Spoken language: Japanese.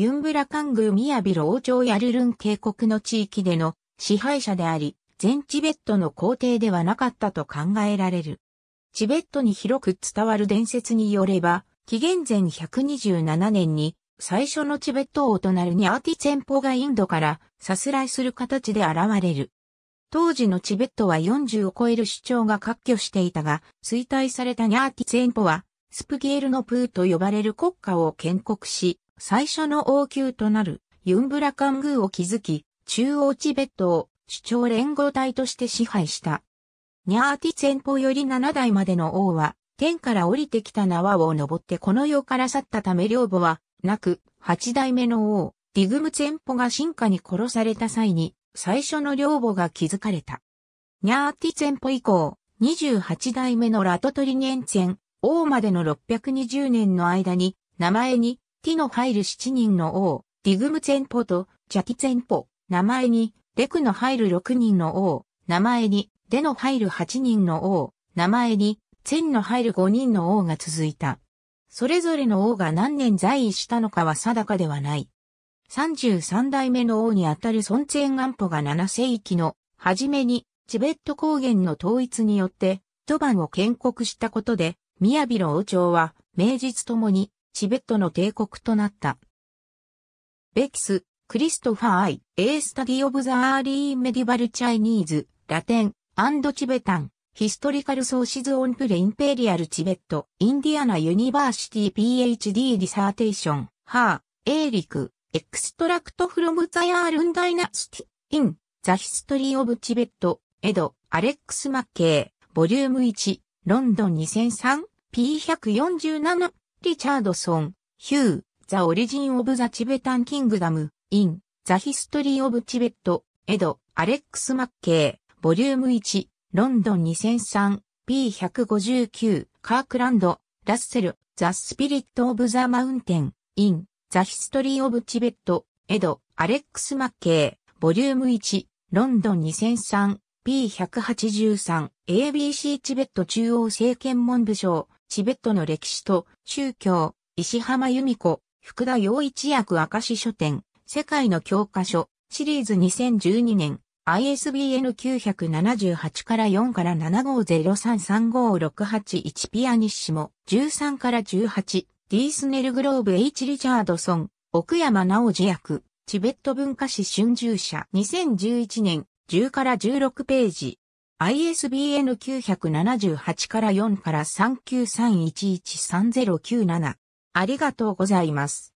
ユンブラカングミヤビロ王朝ヤルルン渓谷の地域での支配者であり、全チベットの皇帝ではなかったと考えられる。チベットに広く伝わる伝説によれば、紀元前127年に最初のチベット王となるニャーティチェンポがインドからさすらいする形で現れる。当時のチベットは40を超える主張が割拠していたが、衰退されたニャーティチェンポは、スプゲールのプーと呼ばれる国家を建国し、最初の王宮となるユンブラカングーを築き、中央チベットを主張連合体として支配した。ニャーティ前方より7代までの王は、天から降りてきた縄を登ってこの世から去ったため領母は、なく、8代目の王、ディグム前方が進化に殺された際に、最初の領母が築かれた。ニャーティ前方以降、28代目のラトトリニエンツェン、王までの620年の間に、名前に月の入る七人の王、ディグムツェンポとジャティツェンポ、名前に、レクの入る六人の王、名前に、デの入る八人の王、名前に、ツェンの入る五人の王が続いた。それぞれの王が何年在位したのかは定かではない。三十三代目の王にあたる孫ツェンガンポが七世紀の初めにチベット高原の統一によって、ドバンを建国したことで、ミヤビ王朝は、名実ともにチベットの帝国となった。ベキス、クリストファー・アイ、エースタディ・オブ・ザ・アーリー・メディバル・チャイニーズ、ラテン、アンドチベタン、ヒストリカルソーシズオンプレインペリアルチベット、インディアナユニバーシティ PhD リサーテーション、ハー、エーリク、エクストラクトフロムザヤールンダイナスティ、イン、ザヒストリーオブチベット、エド、アレックス・マッケー、ボリューム1、ロンドン2003、P147 リチャードソン、ヒュー、ザ・オリジン・オブ・ザ・チベタン・キングダム、イン、ザ・ヒストリー・オブ・チベット、エド、アレックス・マッケー、ボリューム1、ロンドン2003、P159、カークランド、ラッセル、ザ・スピリット・オブ・ザ・マウンテン、イン、ザ・ヒストリー・オブ・チベット、エド、アレックス・マッケー、ボリューム1、ロンドン2003、P183、ABC チベット中央政権文部省、チベットの歴史と宗教、石浜由美子、福田洋一役明石書店、世界の教科書、シリーズ2012年、ISBN 978から4から7 5 0 3 3 5 6 8 1ピアニッシモ、13から18、ディースネルグローブ H リチャードソン、奥山直次役、チベット文化史春秋社2011年、10から16ページ、ISBN 978から4から3 9 3 1 1 3 0 9 7ありがとうございます。